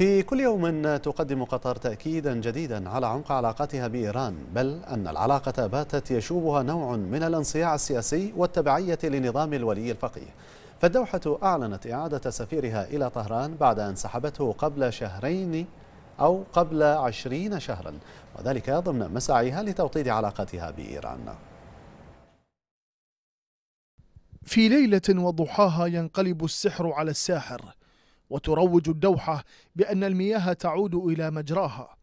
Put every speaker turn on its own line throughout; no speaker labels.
في كل يوم تقدم قطر تأكيدا جديدا على عمق علاقتها بإيران بل أن العلاقة باتت يشوبها نوع من الانصياع السياسي والتبعية لنظام الولي الفقيه فالدوحة أعلنت إعادة سفيرها إلى طهران بعد أن سحبته قبل شهرين أو قبل عشرين شهرا وذلك ضمن مساعيها لتوطيد علاقتها بإيران
في ليلة وضحاها ينقلب السحر على الساحر وتروج الدوحة بأن المياه تعود إلى مجراها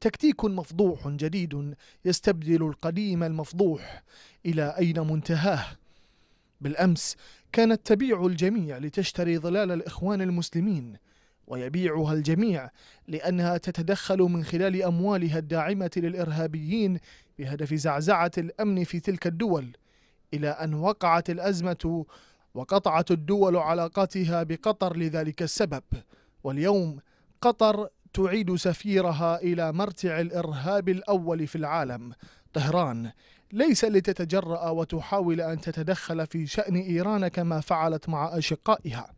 تكتيك مفضوح جديد يستبدل القديم المفضوح إلى أين منتهاه بالأمس كانت تبيع الجميع لتشتري ظلال الإخوان المسلمين ويبيعها الجميع لأنها تتدخل من خلال أموالها الداعمة للإرهابيين بهدف زعزعة الأمن في تلك الدول إلى أن وقعت الأزمة وقطعت الدول علاقتها بقطر لذلك السبب واليوم قطر تعيد سفيرها إلى مرتع الإرهاب الأول في العالم طهران ليس لتتجرأ وتحاول أن تتدخل في شأن إيران كما فعلت مع أشقائها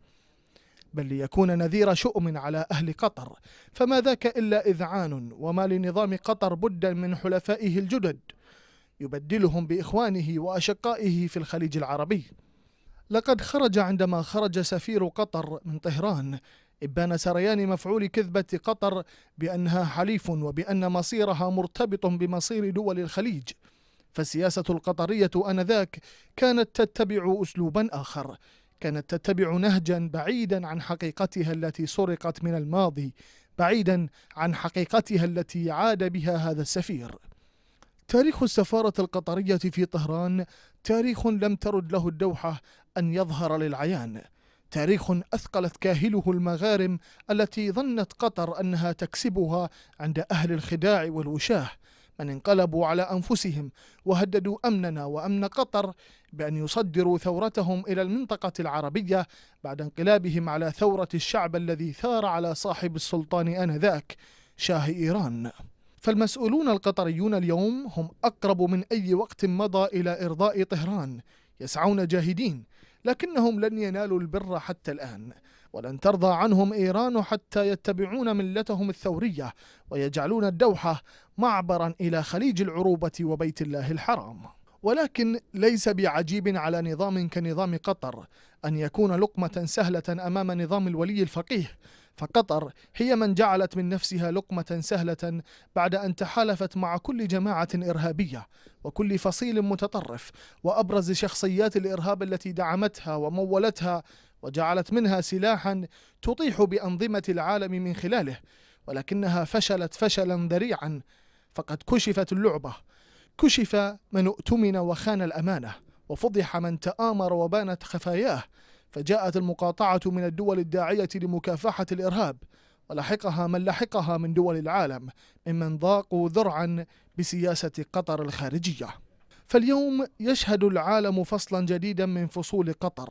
بل ليكون نذير شؤم على أهل قطر فما ذاك إلا إذعان وما لنظام قطر بد من حلفائه الجدد يبدلهم بإخوانه وأشقائه في الخليج العربي لقد خرج عندما خرج سفير قطر من طهران إبان سريان مفعول كذبة قطر بأنها حليف وبأن مصيرها مرتبط بمصير دول الخليج فالسياسة القطرية آنذاك كانت تتبع أسلوبا آخر كانت تتبع نهجا بعيدا عن حقيقتها التي سرقت من الماضي بعيدا عن حقيقتها التي عاد بها هذا السفير تاريخ السفارة القطرية في طهران تاريخ لم ترد له الدوحة أن يظهر للعيان تاريخ أثقلت كاهله المغارم التي ظنت قطر أنها تكسبها عند أهل الخداع والوشاه من انقلبوا على أنفسهم وهددوا أمننا وأمن قطر بأن يصدروا ثورتهم إلى المنطقة العربية بعد انقلابهم على ثورة الشعب الذي ثار على صاحب السلطان آنذاك شاه إيران فالمسؤولون القطريون اليوم هم أقرب من أي وقت مضى إلى إرضاء طهران يسعون جاهدين لكنهم لن ينالوا البر حتى الآن ولن ترضى عنهم إيران حتى يتبعون ملتهم الثورية ويجعلون الدوحة معبرا إلى خليج العروبة وبيت الله الحرام ولكن ليس بعجيب على نظام كنظام قطر أن يكون لقمة سهلة أمام نظام الولي الفقيه فقطر هي من جعلت من نفسها لقمة سهلة بعد أن تحالفت مع كل جماعة إرهابية وكل فصيل متطرف وأبرز شخصيات الإرهاب التي دعمتها ومولتها وجعلت منها سلاحا تطيح بأنظمة العالم من خلاله ولكنها فشلت فشلا ذريعا فقد كشفت اللعبة كشف من اؤتمن وخان الأمانة وفضح من تآمر وبانت خفاياه فجاءت المقاطعة من الدول الداعية لمكافحة الإرهاب ولحقها من لحقها من دول العالم ممن ضاقوا ذرعا بسياسة قطر الخارجية فاليوم يشهد العالم فصلا جديدا من فصول قطر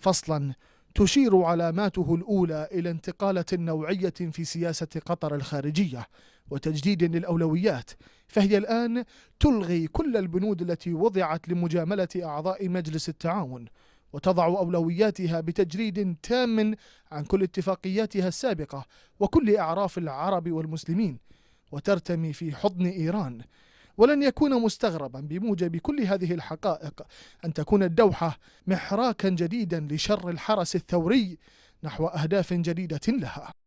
فصلا تشير علاماته الأولى إلى انتقالة نوعية في سياسة قطر الخارجية وتجديد للأولويات فهي الآن تلغي كل البنود التي وضعت لمجاملة أعضاء مجلس التعاون وتضع أولوياتها بتجريد تام عن كل اتفاقياتها السابقة وكل أعراف العرب والمسلمين وترتمي في حضن إيران ولن يكون مستغربا بموجب كل هذه الحقائق أن تكون الدوحة محراكا جديدا لشر الحرس الثوري نحو أهداف جديدة لها